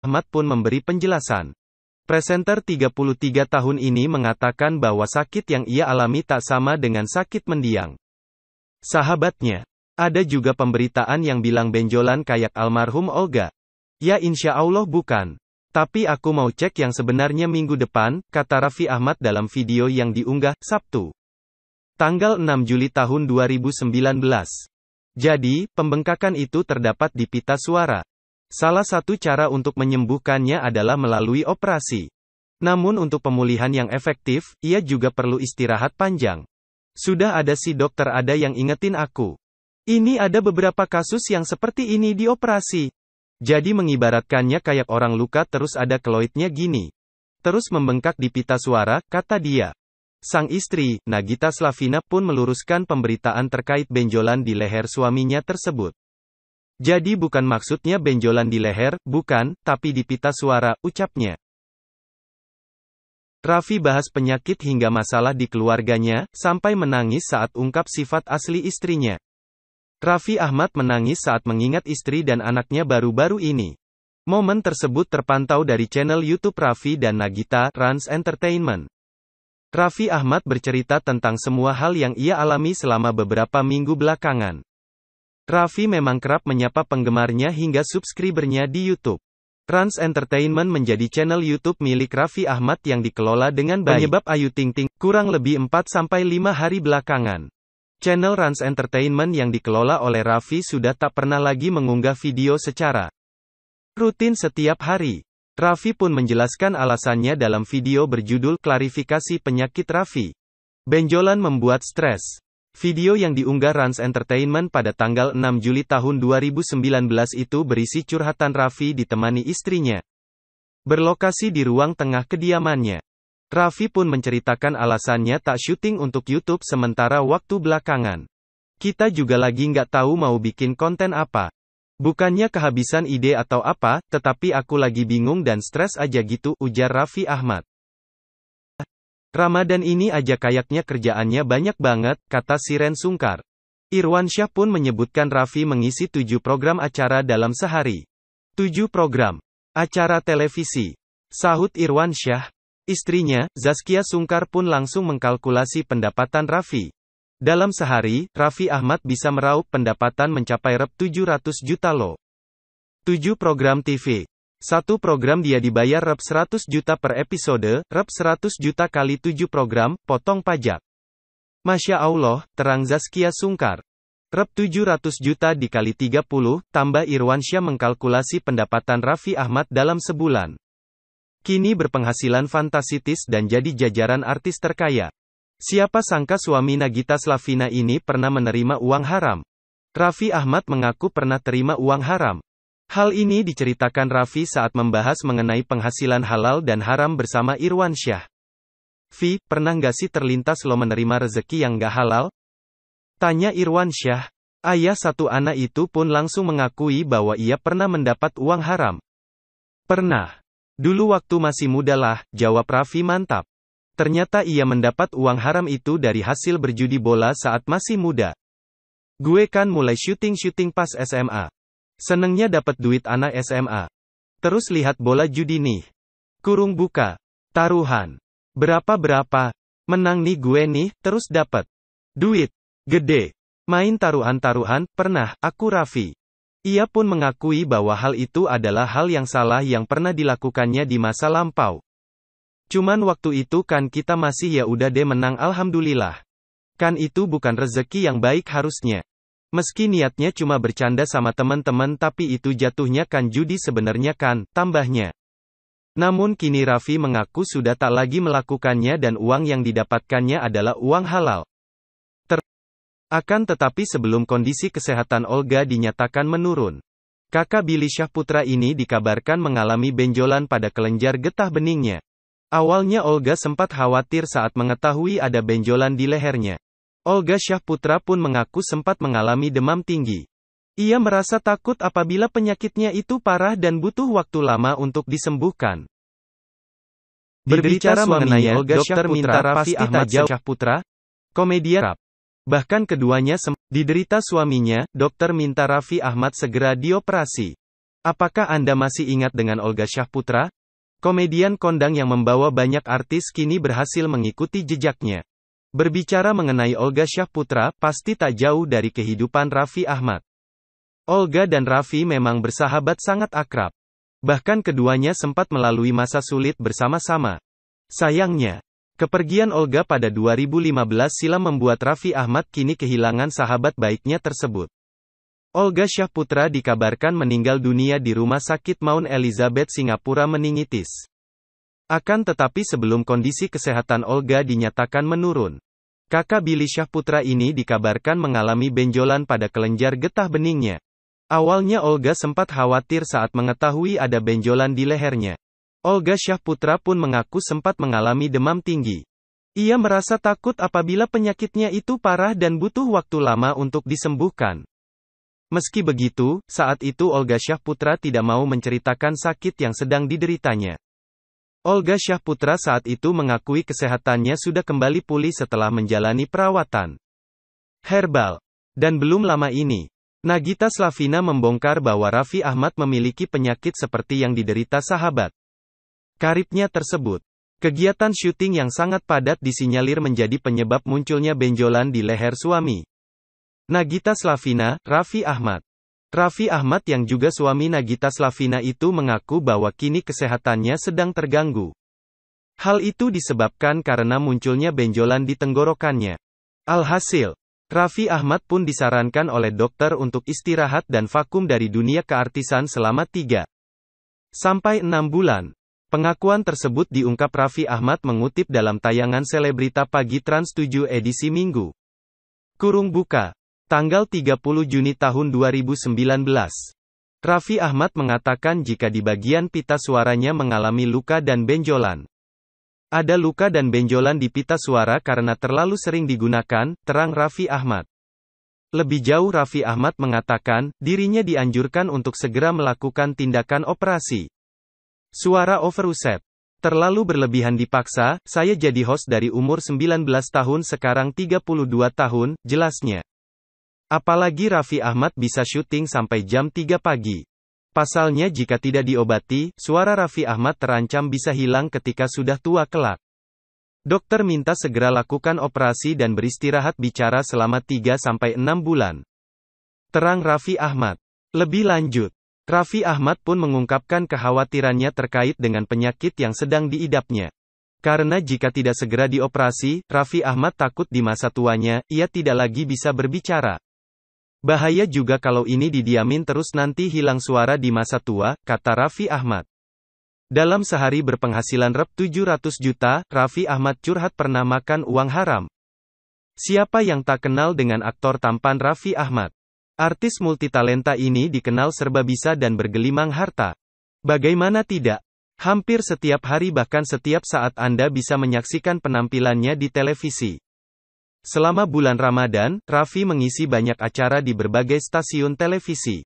Ahmad pun memberi penjelasan. Presenter 33 tahun ini mengatakan bahwa sakit yang ia alami tak sama dengan sakit mendiang. Sahabatnya. Ada juga pemberitaan yang bilang benjolan kayak almarhum Olga. Ya insya Allah bukan. Tapi aku mau cek yang sebenarnya minggu depan, kata Raffi Ahmad dalam video yang diunggah, Sabtu. Tanggal 6 Juli tahun 2019. Jadi, pembengkakan itu terdapat di pita suara. Salah satu cara untuk menyembuhkannya adalah melalui operasi. Namun untuk pemulihan yang efektif, ia juga perlu istirahat panjang. Sudah ada si dokter ada yang ingetin aku. Ini ada beberapa kasus yang seperti ini di operasi. Jadi mengibaratkannya kayak orang luka terus ada keloidnya gini. Terus membengkak di pita suara, kata dia. Sang istri, Nagita Slavina pun meluruskan pemberitaan terkait benjolan di leher suaminya tersebut. Jadi bukan maksudnya benjolan di leher, bukan, tapi di pita suara, ucapnya. Raffi bahas penyakit hingga masalah di keluarganya, sampai menangis saat ungkap sifat asli istrinya. Raffi Ahmad menangis saat mengingat istri dan anaknya baru-baru ini. Momen tersebut terpantau dari channel YouTube Raffi dan Nagita, Trans Entertainment. Raffi Ahmad bercerita tentang semua hal yang ia alami selama beberapa minggu belakangan. Raffi memang kerap menyapa penggemarnya hingga subscribernya di YouTube. Trans Entertainment menjadi channel YouTube milik Raffi Ahmad yang dikelola dengan baik. Penyebab Ayu Ting Ting, kurang lebih 4-5 hari belakangan. Channel Trans Entertainment yang dikelola oleh Raffi sudah tak pernah lagi mengunggah video secara rutin setiap hari. Raffi pun menjelaskan alasannya dalam video berjudul Klarifikasi Penyakit Raffi. Benjolan membuat stres. Video yang diunggah Rans Entertainment pada tanggal 6 Juli tahun 2019 itu berisi curhatan Raffi ditemani istrinya. Berlokasi di ruang tengah kediamannya. Raffi pun menceritakan alasannya tak syuting untuk YouTube sementara waktu belakangan. Kita juga lagi nggak tahu mau bikin konten apa. Bukannya kehabisan ide atau apa, tetapi aku lagi bingung dan stres aja gitu, ujar Raffi Ahmad. Ramadan ini aja kayaknya kerjaannya banyak banget, kata Siren Sungkar. Irwan Syah pun menyebutkan Raffi mengisi tujuh program acara dalam sehari. Tujuh program. Acara televisi. Sahut Irwan Syah. Istrinya, Zaskia Sungkar pun langsung mengkalkulasi pendapatan Raffi. Dalam sehari, Raffi Ahmad bisa meraup pendapatan mencapai Rp 700 juta lo. 7 program TV. Satu program dia dibayar Rp 100 juta per episode, Rp 100 juta kali 7 program, potong pajak. Masya Allah, terang Zaskia Sungkar. Rp 700 juta dikali 30, tambah Irwansyah mengkalkulasi pendapatan Raffi Ahmad dalam sebulan. Kini berpenghasilan fantasitis dan jadi jajaran artis terkaya. Siapa sangka suami Nagita Slavina ini pernah menerima uang haram. Raffi Ahmad mengaku pernah terima uang haram. Hal ini diceritakan Raffi saat membahas mengenai penghasilan halal dan haram bersama Irwan Syah. Vi, pernah nggak sih terlintas lo menerima rezeki yang nggak halal? Tanya Irwan Syah. Ayah satu anak itu pun langsung mengakui bahwa ia pernah mendapat uang haram. Pernah. Dulu waktu masih muda lah, jawab Raffi mantap. Ternyata ia mendapat uang haram itu dari hasil berjudi bola saat masih muda. Gue kan mulai syuting-syuting pas SMA. Senengnya dapat duit anak SMA. Terus lihat bola judi nih. Kurung buka. Taruhan. Berapa-berapa. Menang nih gue nih, terus dapat. Duit. Gede. Main taruhan-taruhan, pernah, aku Raffi. Ia pun mengakui bahwa hal itu adalah hal yang salah yang pernah dilakukannya di masa lampau. Cuman waktu itu kan kita masih ya udah deh menang alhamdulillah. Kan itu bukan rezeki yang baik harusnya. Meski niatnya cuma bercanda sama teman-teman tapi itu jatuhnya kan judi sebenarnya kan, tambahnya. Namun kini Raffi mengaku sudah tak lagi melakukannya dan uang yang didapatkannya adalah uang halal. Ter akan tetapi sebelum kondisi kesehatan Olga dinyatakan menurun. Kakak Billy Syahputra ini dikabarkan mengalami benjolan pada kelenjar getah beningnya. Awalnya Olga sempat khawatir saat mengetahui ada benjolan di lehernya. Olga Syahputra pun mengaku sempat mengalami demam tinggi. Ia merasa takut apabila penyakitnya itu parah dan butuh waktu lama untuk disembuhkan. Berbicara mengenai Olga Dokter Minta Raffi Ahmad Syahputra, komedian rap. Bahkan keduanya diderita suaminya, Dokter Minta Raffi Ahmad segera dioperasi. Apakah Anda masih ingat dengan Olga Syahputra? Komedian kondang yang membawa banyak artis kini berhasil mengikuti jejaknya. Berbicara mengenai Olga Syahputra, pasti tak jauh dari kehidupan Raffi Ahmad. Olga dan Raffi memang bersahabat sangat akrab. Bahkan keduanya sempat melalui masa sulit bersama-sama. Sayangnya, kepergian Olga pada 2015 silam membuat Raffi Ahmad kini kehilangan sahabat baiknya tersebut. Olga Syahputra dikabarkan meninggal dunia di rumah sakit Mount Elizabeth Singapura meningitis. Akan tetapi sebelum kondisi kesehatan Olga dinyatakan menurun, kakak Billy Syahputra ini dikabarkan mengalami benjolan pada kelenjar getah beningnya. Awalnya Olga sempat khawatir saat mengetahui ada benjolan di lehernya. Olga Syahputra pun mengaku sempat mengalami demam tinggi. Ia merasa takut apabila penyakitnya itu parah dan butuh waktu lama untuk disembuhkan. Meski begitu, saat itu Olga Syahputra tidak mau menceritakan sakit yang sedang dideritanya. Olga Syahputra saat itu mengakui kesehatannya sudah kembali pulih setelah menjalani perawatan herbal. Dan belum lama ini, Nagita Slavina membongkar bahwa Raffi Ahmad memiliki penyakit seperti yang diderita sahabat karibnya tersebut. Kegiatan syuting yang sangat padat disinyalir menjadi penyebab munculnya benjolan di leher suami. Nagita Slavina, Raffi Ahmad Raffi Ahmad yang juga suami Nagita Slavina itu mengaku bahwa kini kesehatannya sedang terganggu. Hal itu disebabkan karena munculnya benjolan di tenggorokannya. Alhasil, Raffi Ahmad pun disarankan oleh dokter untuk istirahat dan vakum dari dunia keartisan selama 3 sampai 6 bulan. Pengakuan tersebut diungkap Raffi Ahmad mengutip dalam tayangan selebrita pagi Trans 7 edisi Minggu. Kurung buka. Tanggal 30 Juni tahun 2019. Raffi Ahmad mengatakan jika di bagian pita suaranya mengalami luka dan benjolan. Ada luka dan benjolan di pita suara karena terlalu sering digunakan, terang Raffi Ahmad. Lebih jauh Raffi Ahmad mengatakan, dirinya dianjurkan untuk segera melakukan tindakan operasi. Suara overuset. Terlalu berlebihan dipaksa, saya jadi host dari umur 19 tahun sekarang 32 tahun, jelasnya. Apalagi Raffi Ahmad bisa syuting sampai jam 3 pagi. Pasalnya jika tidak diobati, suara Raffi Ahmad terancam bisa hilang ketika sudah tua kelak. Dokter minta segera lakukan operasi dan beristirahat bicara selama 3-6 bulan. Terang Raffi Ahmad. Lebih lanjut, Raffi Ahmad pun mengungkapkan kekhawatirannya terkait dengan penyakit yang sedang diidapnya. Karena jika tidak segera dioperasi, Raffi Ahmad takut di masa tuanya, ia tidak lagi bisa berbicara. Bahaya juga kalau ini didiamin terus nanti hilang suara di masa tua, kata Raffi Ahmad. Dalam sehari berpenghasilan Rp 700 juta, Raffi Ahmad curhat pernah makan uang haram. Siapa yang tak kenal dengan aktor tampan Raffi Ahmad? Artis multitalenta ini dikenal serba bisa dan bergelimang harta. Bagaimana tidak? Hampir setiap hari bahkan setiap saat Anda bisa menyaksikan penampilannya di televisi. Selama bulan Ramadan, Raffi mengisi banyak acara di berbagai stasiun televisi.